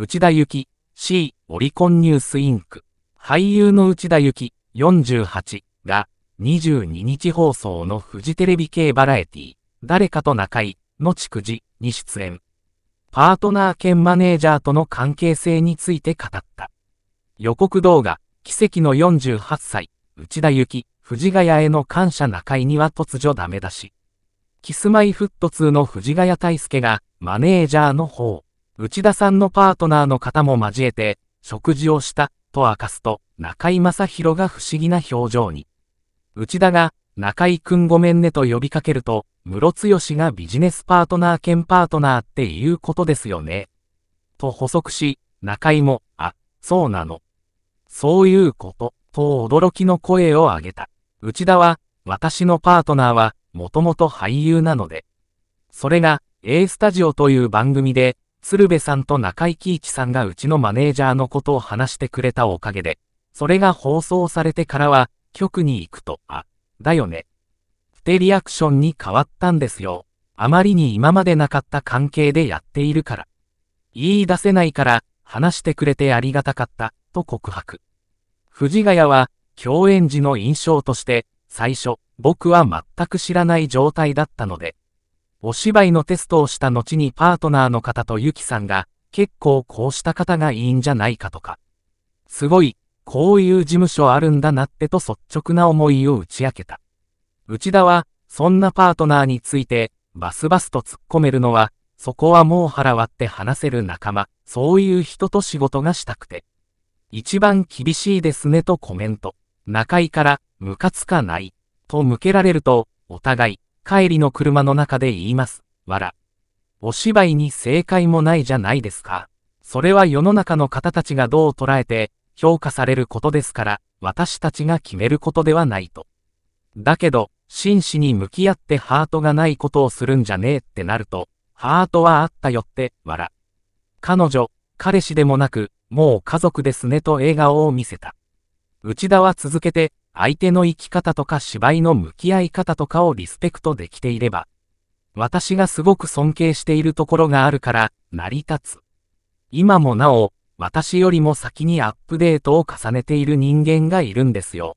内田ゆき、C、オリコンニュースインク。俳優の内田ゆき、48が、22日放送のフジテレビ系バラエティ、誰かと仲居の逐次に出演。パートナー兼マネージャーとの関係性について語った。予告動画、奇跡の48歳、内田ゆき、藤ヶ谷への感謝中井には突如ダメ出し。キスマイフット2の藤ヶ谷大輔が、マネージャーの方。内田さんのパートナーの方も交えて、食事をした、と明かすと、中井正宏が不思議な表情に。内田が、中井くんごめんねと呼びかけると、室強がビジネスパートナー兼パートナーっていうことですよね。と補足し、中井も、あ、そうなの。そういうこと、と驚きの声を上げた。内田は、私のパートナーは、もともと俳優なので。それが、A スタジオという番組で、鶴瓶さんと中井貴一さんがうちのマネージャーのことを話してくれたおかげで、それが放送されてからは、局に行くと、あ、だよね。ってリアクションに変わったんですよ。あまりに今までなかった関係でやっているから。言い出せないから、話してくれてありがたかった、と告白。藤ヶ谷は、共演時の印象として、最初、僕は全く知らない状態だったので、お芝居のテストをした後にパートナーの方とユキさんが、結構こうした方がいいんじゃないかとか。すごい、こういう事務所あるんだなってと率直な思いを打ち明けた。内田は、そんなパートナーについて、バスバスと突っ込めるのは、そこはもう腹割って話せる仲間、そういう人と仕事がしたくて。一番厳しいですねとコメント。中井から、ムカつかない、と向けられると、お互い、帰りの車の中で言います。わら。お芝居に正解もないじゃないですか。それは世の中の方たちがどう捉えて評価されることですから、私たちが決めることではないと。だけど、真摯に向き合ってハートがないことをするんじゃねえってなると、ハートはあったよって、わら。彼女、彼氏でもなく、もう家族ですねと笑顔を見せた。内田は続けて、相手の生き方とか芝居の向き合い方とかをリスペクトできていれば、私がすごく尊敬しているところがあるから、成り立つ。今もなお、私よりも先にアップデートを重ねている人間がいるんですよ。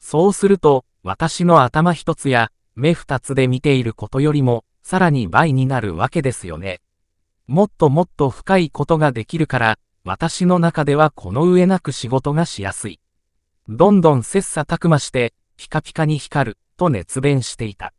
そうすると、私の頭一つや目二つで見ていることよりも、さらに倍になるわけですよね。もっともっと深いことができるから、私の中ではこの上なく仕事がしやすい。どんどん切磋琢磨して、ピカピカに光る、と熱弁していた。